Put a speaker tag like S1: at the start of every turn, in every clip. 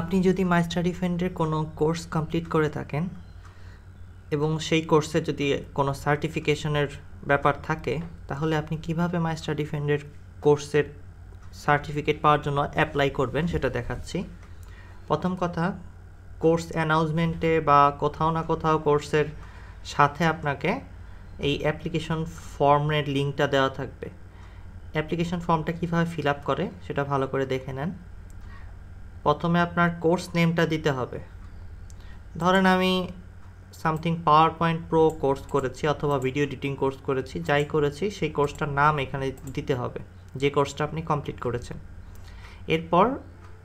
S1: আপনি যদি my study কোনো কোর্স কমপ্লিট করে থাকেন এবং সেই কোর্সে যদি কোনো সার্টিফিকেশনের ব্যাপার থাকে তাহলে আপনি কিভাবে মাই স্টাডি কোর্সের সার্টিফিকেট পাওয়ার জন্য অ্যাপ্লাই করবেন সেটা দেখাচ্ছি প্রথম কথা কোর্স অ্যানাউন্সমেন্টে বা কোথাও না কোথাও কোর্সের সাথে আপনাকে এই অ্যাপ্লিকেশন ফর্মের লিঙ্কটা দেওয়া থাকবে অ্যাপ্লিকেশন ফর্মটা কীভাবে ফিল আপ করে সেটা ভালো করে দেখে নেন প্রথমে আপনার কোর্স নেমটা দিতে হবে ধরেন আমি something PowerPoint pro course করেছি অথবা ভিডিও এডিটিং কোর্স করেছি যাই করেছি সেই কোর্সটার নাম এখানে দিতে হবে যে কোর্সটা আপনি কমপ্লিট করেছেন এরপর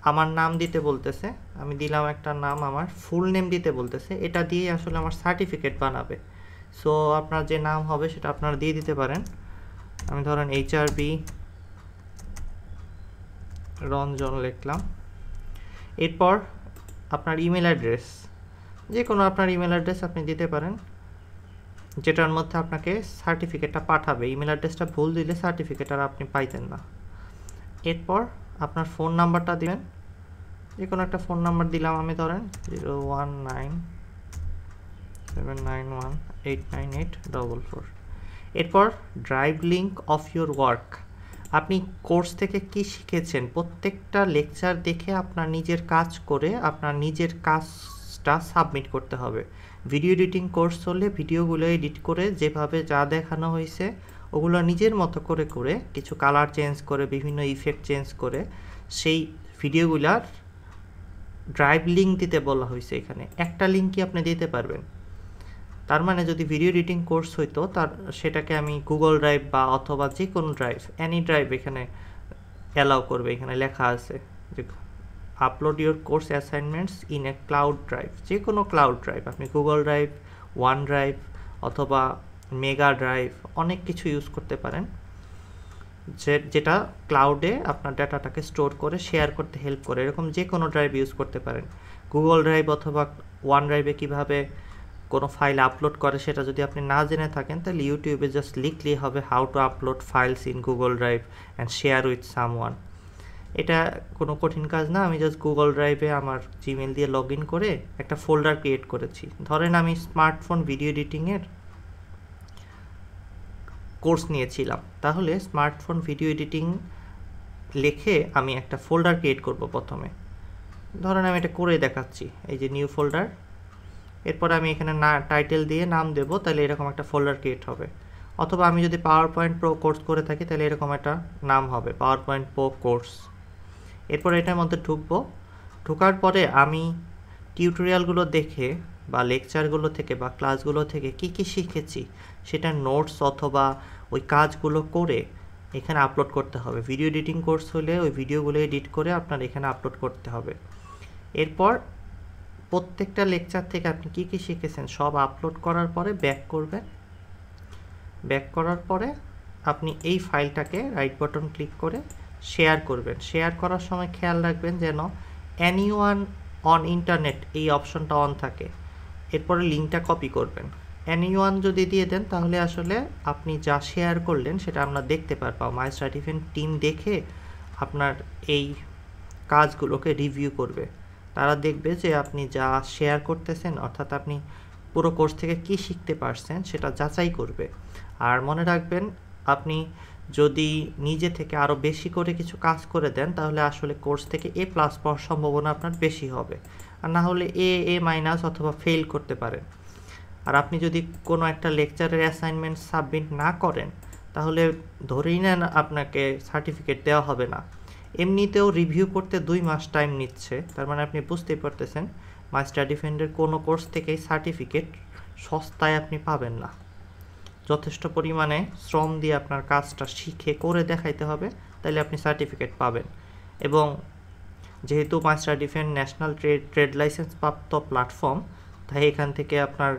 S1: আমার নাম দিতে বলতেছে আমি দিলাম একটা নাম আমার ফুল নেম দিতে বলতেছে এটা দিয়ে আসলে আমার সার্টিফিকেট বানাবে সো আপনার যে নাম হবে সেটা আপনারা দিয়ে দিতে পারেন আমি ধরেন এইচ আর বি রঞ্জন লিখলাম এরপর আপনার ইমেল অ্যাড্রেস যে কোনো আপনার ইমেল অ্যাড্রেস আপনি দিতে পারেন যেটার মধ্যে আপনাকে সার্টিফিকেটটা পাঠাবে ইমেল অ্যাড্রেসটা ভুল দিলে সার্টিফিকেট আর আপনি পাইতেন না এরপর আপনার ফোন নাম্বারটা দিবেন যে কোনো একটা ফোন নাম্বার দিলাম আমি ধরেন zero one nine seven nine one eight nine eight double four এরপর drive link of your work আপনি কোর্স থেকে কি শিখেছেন প্রত্যেকটা লেকচার দেখে আপনার নিজের কাজ করে আপনার নিজের কাজটা সাবমিট করতে হবে ভিডিও এডিটিং কোর্স হলে ভিডিওগুলো এডিট করে যেভাবে যা দেখানো হয়েছে ওগুলো নিজের মতো করে করে কিছু কালার চেঞ্জ করে বিভিন্ন ইফেক্ট চেঞ্জ করে সেই ভিডিওগুলার ড্রাইভ লিঙ্ক দিতে বলা হয়েছে এখানে একটা লিঙ্কই আপনি দিতে পারবেন তার মানে যদি ভিডিও এডিটিং কোর্স হইতো তার সেটাকে আমি গুগল ড্রাইভ বা অথবা যে কোনো ড্রাইভ অ্যানি ড্রাইভ এখানে অ্যালাউ করবে এখানে লেখা আছে যে upload your course assignments in a cloud drive যে কোনো ক্লাউড ড্রাইভ আপনি গুগল ড্রাইভ ওয়ান ড্রাইভ অথবা মেগা ড্রাইভ অনেক কিছু ইউজ করতে পারেন যে যেটা ক্লাউডে আপনার ডাটাটাকে স্টোর করে শেয়ার করতে হেল্প করে এরকম যে কোনো ড্রাইভ ইউজ করতে পারেন গুগল ড্রাইভ অথবা ওয়ান ড্রাইভে কীভাবে কোনো ফাইল আপলোড করে সেটা যদি আপনি না জেনে থাকেন তাহলে ইউটিউবে জাস্ট লিখলেই হবে how to upload files in Google drive and share with someone এটা কোনো কঠিন কাজ না আমি জাস্ট গুগল ড্রাইভে আমার জিমেল দিয়ে লগ ইন করে একটা ফোল্ডার ক্রিয়েট করেছি ধরেন আমি স্মার্টফোন ভিডিও এডিটিংয়ের কোর্স নিয়েছিলাম তাহলে স্মার্টফোন ভিডিও এডিটিং লেখে আমি একটা ফোল্ডার ক্রিয়েট করব প্রথমে ধরেন আমি এটা করে দেখাচ্ছি এই যে নিউ ফোল্ডার এরপর আমি এখানে না টাইটেল দিয়ে নাম দেবো তাহলে এরকম একটা ফোল্ডার ক্রিয়েট হবে অথবা আমি যদি পাওয়ার পয়েন্ট প্রো কোর্স করে থাকি তাহলে এরকম একটা নাম হবে পাওয়ার পয়েন্ট প্রো কোর্স এরপর এটার মধ্যে ঢুকবো ঢুকার পরে আমি টিউটোরিয়ালগুলো দেখে বা লেকচারগুলো থেকে বা ক্লাসগুলো থেকে কি কি শিখেছি সেটা নোটস অথবা ওই কাজগুলো করে এখানে আপলোড করতে হবে ভিডিও এডিটিং কোর্স হলে ওই ভিডিওগুলো এডিট করে আপনার এখানে আপলোড করতে হবে এরপর প্রত্যেকটা লেকচার থেকে আপনি কি কি শিখেছেন সব আপলোড করার পরে ব্যাক করবেন ব্যাক করার পরে আপনি এই ফাইলটাকে রাইট বটন ক্লিক করে শেয়ার করবেন শেয়ার করার সময় খেয়াল রাখবেন যেন অ্যানিওয়ান অন ইন্টারনেট এই অপশনটা অন থাকে এরপরে লিঙ্কটা কপি করবেন অ্যানিওয়ান যদি দিয়ে দেন তাহলে আসলে আপনি যা শেয়ার করলেন সেটা আমরা দেখতে পারবো মাই সার্টিফিকেট টিম দেখে আপনার এই কাজগুলোকে রিভিউ করবে তারা দেখবে যে আপনি যা শেয়ার করতেছেন অর্থাৎ আপনি পুরো কোর্স থেকে কি শিখতে পারছেন সেটা যাচাই করবে আর মনে রাখবেন আপনি যদি নিজে থেকে আরও বেশি করে কিছু কাজ করে দেন তাহলে আসলে কোর্স থেকে এ প্লাস পাওয়ার সম্ভাবনা আপনার বেশি হবে আর না হলে এ এ মাইনাস অথবা ফেল করতে পারেন আর আপনি যদি কোনো একটা লেকচারের অ্যাসাইনমেন্ট সাবমিট না করেন তাহলে ধরেই নেন আপনাকে সার্টিফিকেট দেওয়া হবে না এমনিতেও রিভিউ করতে দুই মাস টাইম নিচ্ছে তার মানে আপনি বুঝতেই পারতেছেন মাস্টার ডিফেন্ডের কোনো কোর্স থেকেই সার্টিফিকেট সস্তায় আপনি পাবেন না যথেষ্ট পরিমাণে শ্রম দিয়ে আপনার কাজটা শিখে করে দেখাইতে হবে তাহলে আপনি সার্টিফিকেট পাবেন এবং যেহেতু মাস্টার ডিফেন্ড ন্যাশনাল ট্রেড ট্রেড লাইসেন্স প্রাপ্ত প্ল্যাটফর্ম তাই এখান থেকে আপনার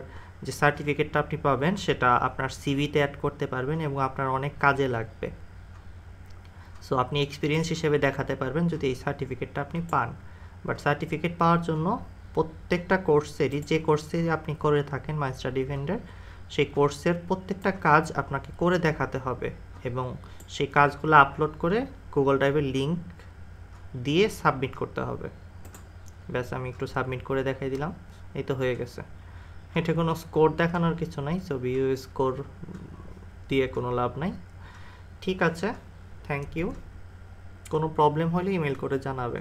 S1: যে সার্টিফিকেটটা আপনি পাবেন সেটা আপনার সিভিতে অ্যাড করতে পারবেন এবং আপনার অনেক কাজে লাগবে সো আপনি এক্সপিরিয়েন্স হিসেবে দেখাতে পারবেন যদি এই সার্টিফিকেটটা আপনি পান বাট সার্টিফিকেট পাওয়ার জন্য প্রত্যেকটা কোর্সেরই যে কোর্সে আপনি করে থাকেন মাস্টার ডিফেন্ডার সেই কোর্সের প্রত্যেকটা কাজ আপনাকে করে দেখাতে হবে এবং সেই কাজগুলো আপলোড করে গুগল ড্রাইভের লিঙ্ক দিয়ে সাবমিট করতে হবে ব্যাস আমি একটু সাবমিট করে দেখাই দিলাম এই তো হয়ে গেছে এটা কোনো স্কোর দেখানোর কিছু নাই সো স্কোর দিয়ে কোনো লাভ নাই ঠিক আছে থ্যাংক ইউ কোনো প্রবলেম হলে ইমেল করে জানাবে